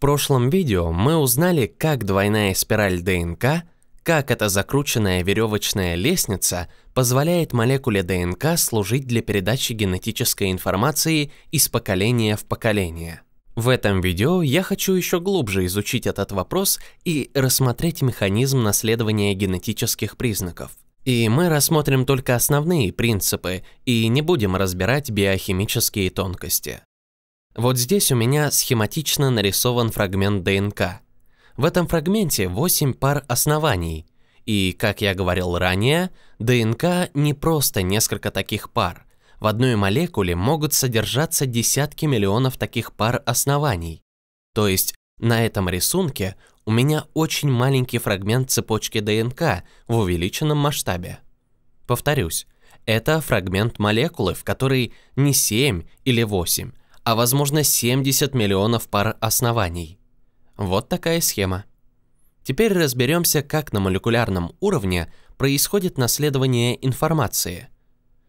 прошлом видео мы узнали, как двойная спираль ДНК, как эта закрученная веревочная лестница позволяет молекуле ДНК служить для передачи генетической информации из поколения в поколение. В этом видео я хочу еще глубже изучить этот вопрос и рассмотреть механизм наследования генетических признаков. И мы рассмотрим только основные принципы и не будем разбирать биохимические тонкости. Вот здесь у меня схематично нарисован фрагмент ДНК. В этом фрагменте 8 пар оснований. И, как я говорил ранее, ДНК не просто несколько таких пар. В одной молекуле могут содержаться десятки миллионов таких пар оснований. То есть на этом рисунке у меня очень маленький фрагмент цепочки ДНК в увеличенном масштабе. Повторюсь, это фрагмент молекулы, в которой не 7 или 8, а возможно 70 миллионов пар оснований. Вот такая схема. Теперь разберемся, как на молекулярном уровне происходит наследование информации.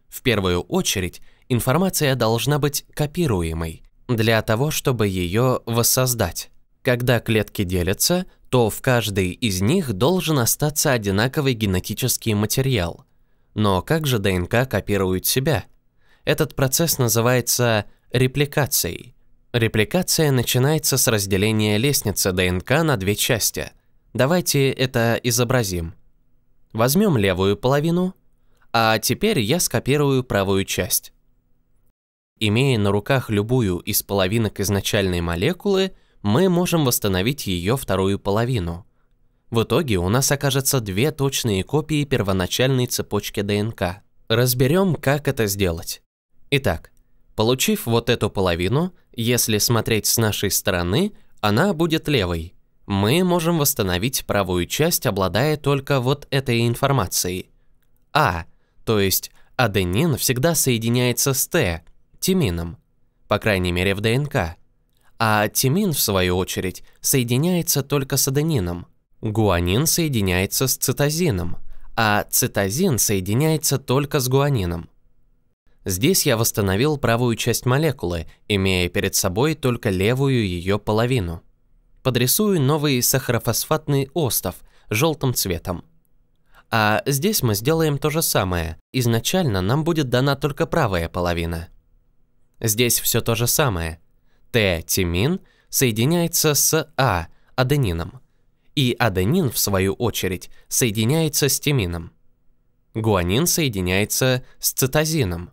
В первую очередь, информация должна быть копируемой для того, чтобы ее воссоздать. Когда клетки делятся, то в каждой из них должен остаться одинаковый генетический материал. Но как же ДНК копирует себя? Этот процесс называется репликацией. Репликация начинается с разделения лестницы ДНК на две части. Давайте это изобразим. Возьмем левую половину, а теперь я скопирую правую часть. Имея на руках любую из половинок изначальной молекулы, мы можем восстановить ее вторую половину. В итоге у нас окажется две точные копии первоначальной цепочки ДНК. Разберем, как это сделать. Итак, Получив вот эту половину, если смотреть с нашей стороны, она будет левой. Мы можем восстановить правую часть, обладая только вот этой информацией. А, то есть аденин всегда соединяется с Т, тимином, по крайней мере в ДНК. А тимин, в свою очередь, соединяется только с аденином. Гуанин соединяется с цитозином, а цитозин соединяется только с гуанином. Здесь я восстановил правую часть молекулы, имея перед собой только левую ее половину. Подрисую новый сахарофосфатный остов желтым цветом. А здесь мы сделаем то же самое. Изначально нам будет дана только правая половина. Здесь все то же самое. Т-тимин соединяется с А аденином. И аденин, в свою очередь, соединяется с тимином. Гуанин соединяется с цитозином.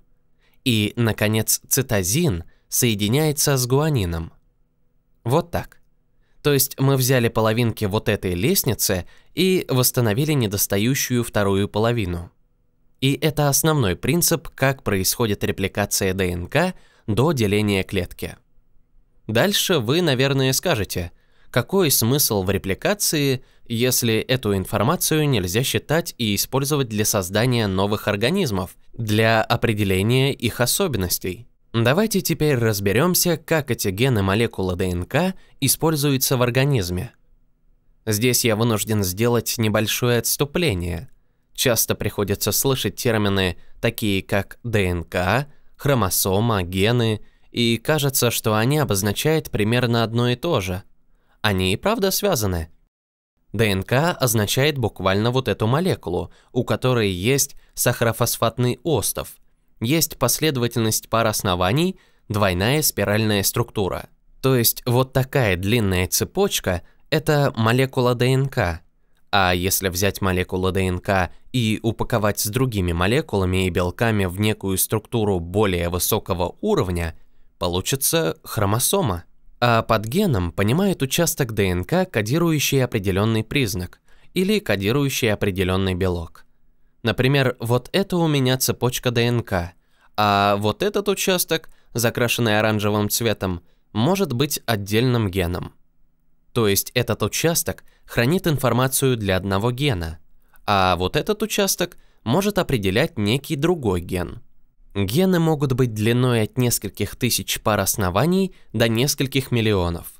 И, наконец, цитозин соединяется с гуанином. Вот так. То есть мы взяли половинки вот этой лестницы и восстановили недостающую вторую половину. И это основной принцип, как происходит репликация ДНК до деления клетки. Дальше вы, наверное, скажете – какой смысл в репликации, если эту информацию нельзя считать и использовать для создания новых организмов, для определения их особенностей? Давайте теперь разберемся, как эти гены молекулы ДНК используются в организме. Здесь я вынужден сделать небольшое отступление. Часто приходится слышать термины такие как ДНК, хромосома, гены, и кажется, что они обозначают примерно одно и то же – они и правда связаны. ДНК означает буквально вот эту молекулу, у которой есть сахарофосфатный остов, есть последовательность пар оснований, двойная спиральная структура. То есть вот такая длинная цепочка – это молекула ДНК. А если взять молекулу ДНК и упаковать с другими молекулами и белками в некую структуру более высокого уровня, получится хромосома. А под геном понимают участок ДНК, кодирующий определенный признак или кодирующий определенный белок. Например, вот это у меня цепочка ДНК, а вот этот участок, закрашенный оранжевым цветом, может быть отдельным геном. То есть этот участок хранит информацию для одного гена, а вот этот участок может определять некий другой ген – Гены могут быть длиной от нескольких тысяч пар оснований до нескольких миллионов.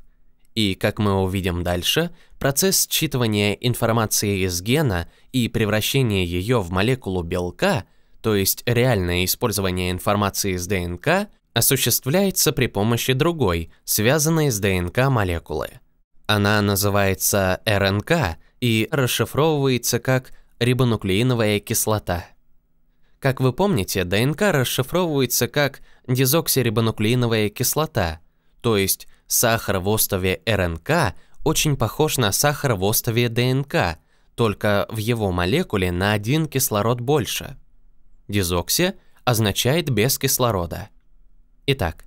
И, как мы увидим дальше, процесс считывания информации из гена и превращения ее в молекулу белка, то есть реальное использование информации из ДНК, осуществляется при помощи другой, связанной с ДНК молекулы. Она называется РНК и расшифровывается как рибонуклеиновая кислота. Как вы помните, ДНК расшифровывается как дезоксирибонуклеиновая кислота, то есть сахар в остове РНК очень похож на сахар в остове ДНК, только в его молекуле на один кислород больше. Дезокси означает без кислорода. Итак,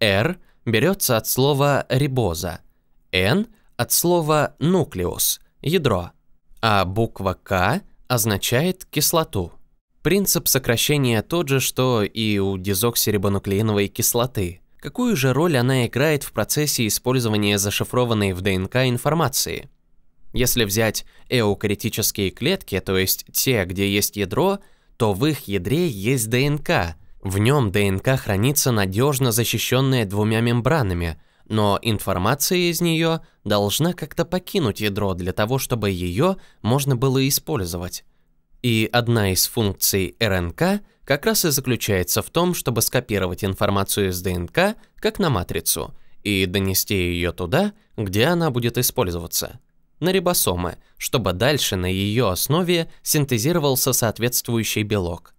R берется от слова рибоза, N от слова нуклеус, ядро, а буква К означает кислоту. Принцип сокращения тот же, что и у дезоксирибонуклеиновой кислоты. Какую же роль она играет в процессе использования зашифрованной в ДНК информации? Если взять эукаритические клетки, то есть те, где есть ядро, то в их ядре есть ДНК. В нем ДНК хранится надежно защищенная двумя мембранами, но информация из нее должна как-то покинуть ядро для того, чтобы ее можно было использовать. И одна из функций РНК как раз и заключается в том, чтобы скопировать информацию из ДНК, как на матрицу, и донести ее туда, где она будет использоваться, на рибосомы, чтобы дальше на ее основе синтезировался соответствующий белок.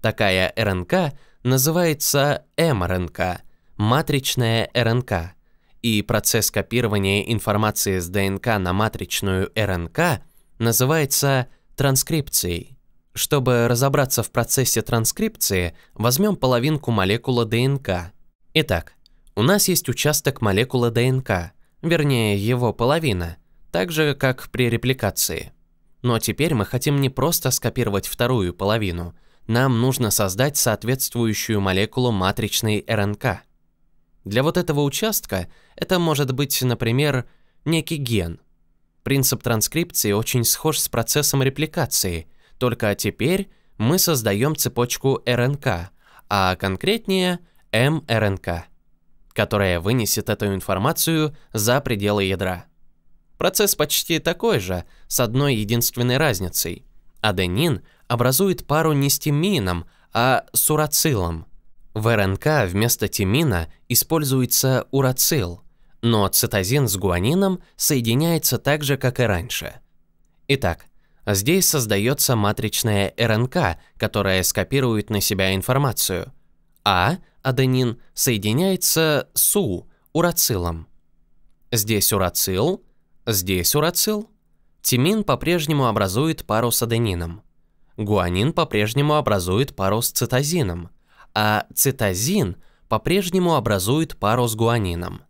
Такая РНК называется мРНК – матричная РНК, и процесс копирования информации с ДНК на матричную РНК называется РНК транскрипцией. Чтобы разобраться в процессе транскрипции, возьмем половинку молекулы ДНК. Итак, у нас есть участок молекулы ДНК, вернее его половина, так же как при репликации. Но теперь мы хотим не просто скопировать вторую половину, нам нужно создать соответствующую молекулу матричной РНК. Для вот этого участка это может быть, например, некий ген – Принцип транскрипции очень схож с процессом репликации, только теперь мы создаем цепочку РНК, а конкретнее мРНК, которая вынесет эту информацию за пределы ядра. Процесс почти такой же, с одной единственной разницей. Аденин образует пару не с тимином, а с урацилом. В РНК вместо тимина используется урацил, но цитозин с гуанином соединяется так же, как и раньше. Итак, здесь создается матричная РНК, которая скопирует на себя информацию. А, аденин, соединяется с У, урацилом. Здесь урацил, здесь урацил. Тимин по-прежнему образует пару с аденином. Гуанин по-прежнему образует пару с цитозином, а цитозин по-прежнему образует пару с гуанином.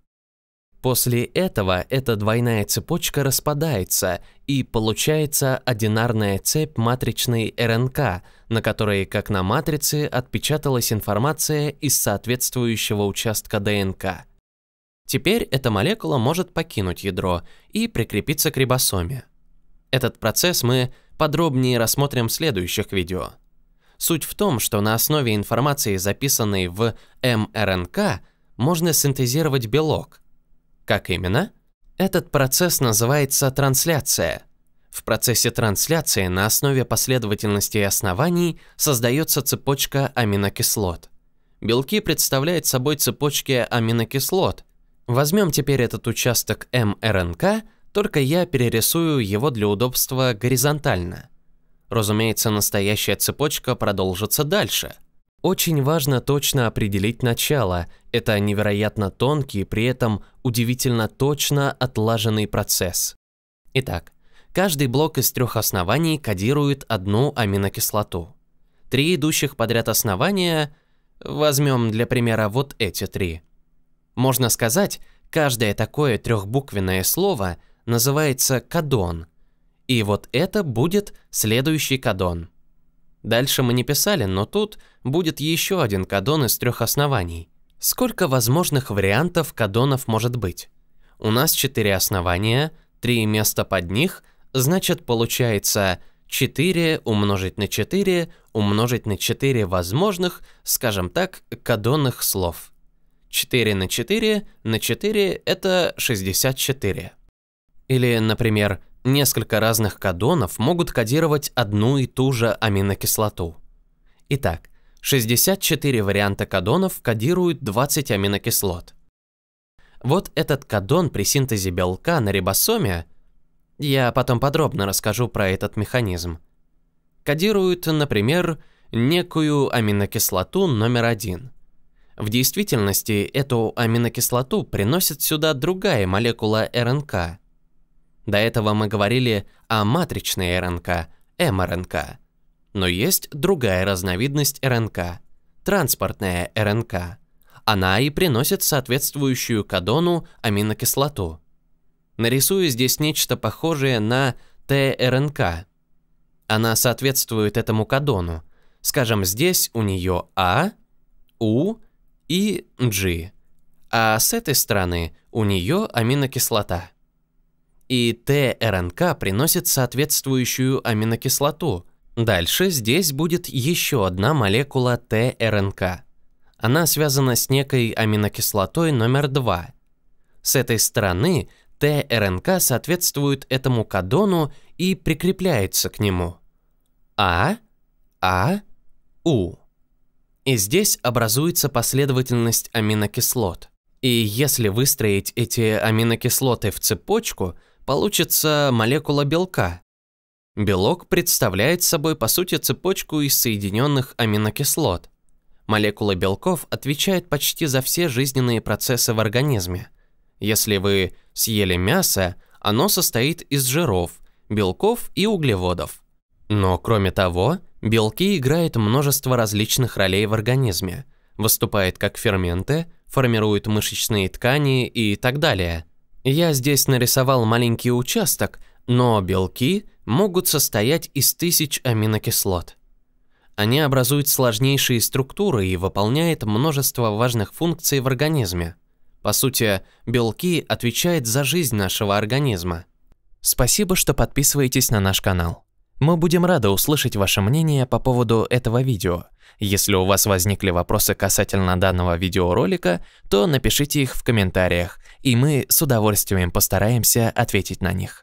После этого эта двойная цепочка распадается, и получается одинарная цепь матричной РНК, на которой, как на матрице, отпечаталась информация из соответствующего участка ДНК. Теперь эта молекула может покинуть ядро и прикрепиться к рибосоме. Этот процесс мы подробнее рассмотрим в следующих видео. Суть в том, что на основе информации, записанной в мРНК, можно синтезировать белок – как именно? Этот процесс называется трансляция. В процессе трансляции на основе последовательности и оснований создается цепочка аминокислот. Белки представляют собой цепочки аминокислот. Возьмем теперь этот участок мРНК, только я перерисую его для удобства горизонтально. Разумеется, настоящая цепочка продолжится дальше – очень важно точно определить начало. Это невероятно тонкий, при этом удивительно точно отлаженный процесс. Итак, каждый блок из трех оснований кодирует одну аминокислоту. Три идущих подряд основания, возьмем для примера вот эти три. Можно сказать, каждое такое трехбуквенное слово называется кадон. И вот это будет следующий кадон – Дальше мы не писали, но тут будет еще один кадон из трех оснований. Сколько возможных вариантов кадонов может быть? У нас четыре основания, три места под них, значит получается 4 умножить на 4 умножить на 4 возможных, скажем так, кадонных слов. 4 на 4 на 4 это 64. Или, например, Несколько разных кадонов могут кодировать одну и ту же аминокислоту. Итак, 64 варианта кадонов кодируют 20 аминокислот. Вот этот кадон при синтезе белка на рибосоме, я потом подробно расскажу про этот механизм, кодирует, например, некую аминокислоту номер один. В действительности эту аминокислоту приносит сюда другая молекула РНК – до этого мы говорили о матричной РНК, МРНК. Эм Но есть другая разновидность РНК – транспортная РНК. Она и приносит соответствующую кадону аминокислоту. Нарисую здесь нечто похожее на ТРНК. Она соответствует этому кадону. Скажем, здесь у нее А, У и G. А с этой стороны у нее аминокислота и т приносит соответствующую аминокислоту. Дальше здесь будет еще одна молекула т Она связана с некой аминокислотой номер 2. С этой стороны т соответствует этому кадону и прикрепляется к нему. А, А, У. И здесь образуется последовательность аминокислот. И если выстроить эти аминокислоты в цепочку – получится молекула белка. Белок представляет собой по сути цепочку из соединенных аминокислот. Молекула белков отвечает почти за все жизненные процессы в организме. Если вы съели мясо, оно состоит из жиров, белков и углеводов. Но кроме того, белки играют множество различных ролей в организме, выступают как ферменты, формируют мышечные ткани и так далее – я здесь нарисовал маленький участок, но белки могут состоять из тысяч аминокислот. Они образуют сложнейшие структуры и выполняют множество важных функций в организме. По сути, белки отвечают за жизнь нашего организма. Спасибо, что подписываетесь на наш канал. Мы будем рады услышать ваше мнение по поводу этого видео. Если у вас возникли вопросы касательно данного видеоролика, то напишите их в комментариях, и мы с удовольствием постараемся ответить на них.